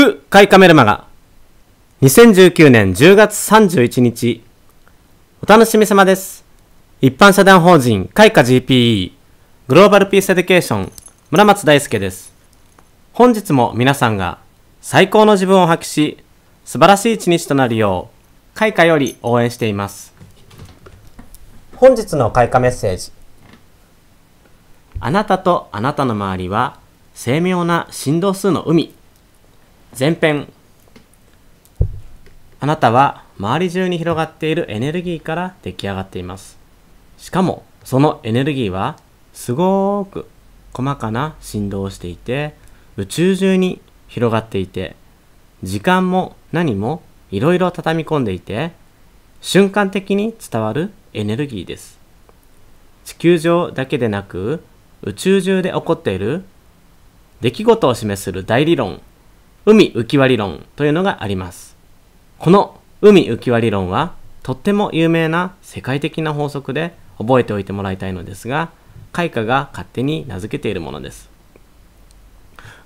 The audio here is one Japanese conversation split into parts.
祝会カメラマガ2019年10月31日お楽しみ様です。一般社団法人開花 GPE グローバルピースエデュケーション村松大輔です。本日も皆さんが最高の自分を発揮し素晴らしい一日となるよう開花より応援しています。本日の開花メッセージあなたとあなたの周りは精妙な振動数の海前編あなたは周り中に広がっているエネルギーから出来上がっていますしかもそのエネルギーはすごく細かな振動をしていて宇宙中に広がっていて時間も何もいろいろ畳み込んでいて瞬間的に伝わるエネルギーです地球上だけでなく宇宙中で起こっている出来事を示す大理論海浮輪理論というのがあります。この海浮き輪理論はとっても有名な世界的な法則で覚えておいてもらいたいのですが、開花が勝手に名付けているものです。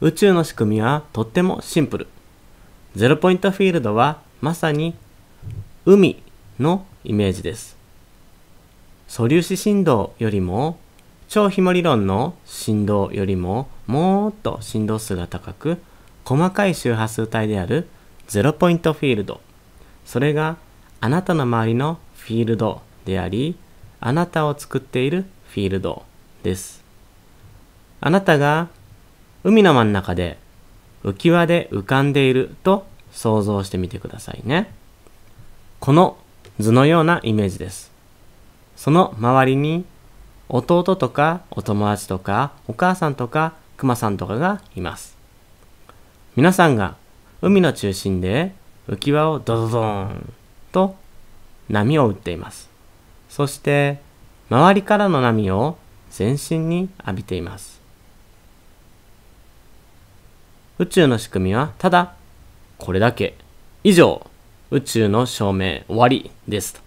宇宙の仕組みはとってもシンプル。ゼロポイントフィールドはまさに海のイメージです。素粒子振動よりも超ひも理論の振動よりももっと振動数が高く細かい周波数帯であるゼロポイントフィールドそれがあなたの周りのフィールドでありあなたを作っているフィールドですあなたが海の真ん中で浮き輪で浮かんでいると想像してみてくださいねこの図のようなイメージですその周りに弟とかお友達とかお母さんとかクマさんとかがいます皆さんが海の中心で浮き輪をドドドーンと波を打っています。そして周りからの波を全身に浴びています。宇宙の仕組みはただこれだけ。以上、宇宙の証明終わりです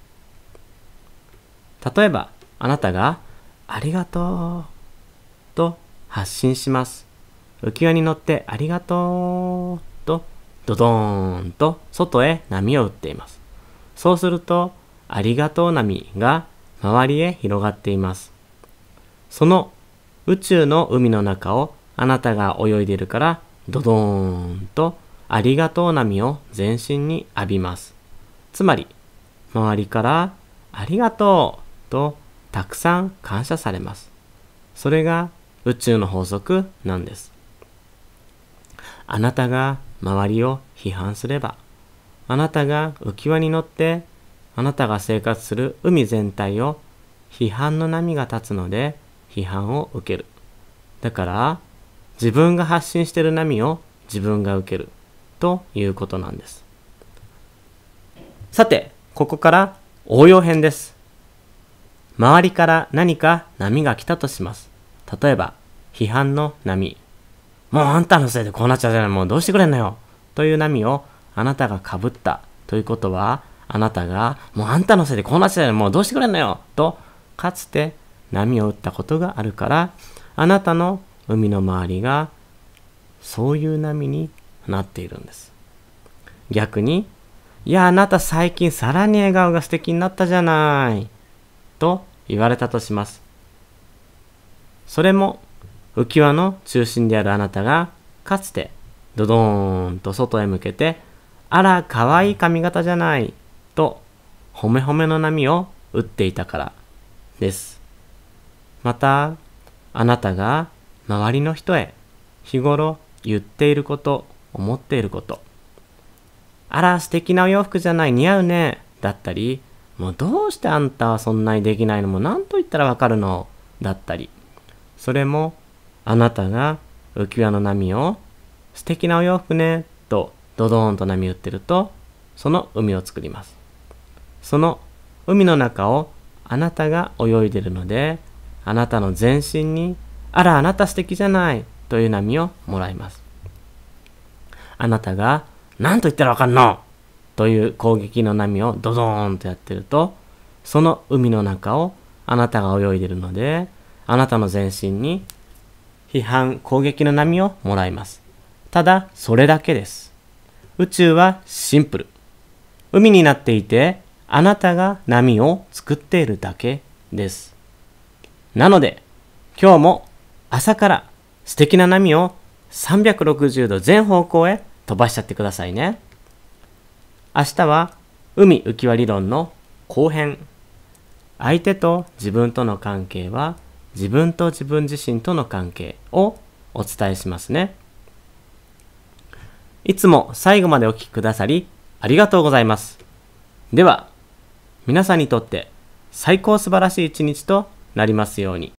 と。例えばあなたがありがとうと発信します。浮き輪に乗ってありがとうと、ドドーンと外へ波を打っています。そうすると、ありがとう波が周りへ広がっています。その宇宙の海の中をあなたが泳いでいるからドドーンとありがとう波を全身に浴びます。つまり周りからありがとうとたくさん感謝されます。それが宇宙の法則なんです。あなたが周りを批判すれば、あなたが浮き輪に乗って、あなたが生活する海全体を批判の波が立つので批判を受ける。だから、自分が発信してる波を自分が受けるということなんです。さて、ここから応用編です。周りから何か波が来たとします。例えば、批判の波。もうあんたのせいでこうなっちゃうじゃない、もうどうしてくれんのよ。という波をあなたがかぶったということは、あなたが、もうあんたのせいでこうなっちゃうじゃない、もうどうしてくれんのよ。と、かつて波を打ったことがあるから、あなたの海の周りがそういう波になっているんです。逆に、いや、あなた最近さらに笑顔が素敵になったじゃない。と言われたとします。それも浮き輪の中心であるあなたが、かつて、ドドーンと外へ向けて、あら、かわいい髪型じゃない、と、ほめほめの波を打っていたから、です。また、あなたが周りの人へ、日頃言っていること、思っていること。あら、素敵なお洋服じゃない、似合うね、だったり、もうどうしてあんたはそんなにできないのも何と言ったらわかるのだったり、それもあなたが浮き輪の波を素敵なお洋服ねとドドーンと波打ってるとその海を作りますその海の中をあなたが泳いでるのであなたの全身にあらあなた素敵じゃないという波をもらいますあなたが何と言ったらわかんのという攻撃の波をドドーンとやってるとその海の中をあなたが泳いでるのであなたの全身に批判、攻撃の波をもらいます。ただ、それだけです。宇宙はシンプル。海になっていて、あなたが波を作っているだけです。なので、今日も朝から素敵な波を360度全方向へ飛ばしちゃってくださいね。明日は海浮き輪理論の後編。相手と自分との関係は自分と自分自身との関係をお伝えしますね。いつも最後までお聴きくださりありがとうございます。では、皆さんにとって最高素晴らしい一日となりますように。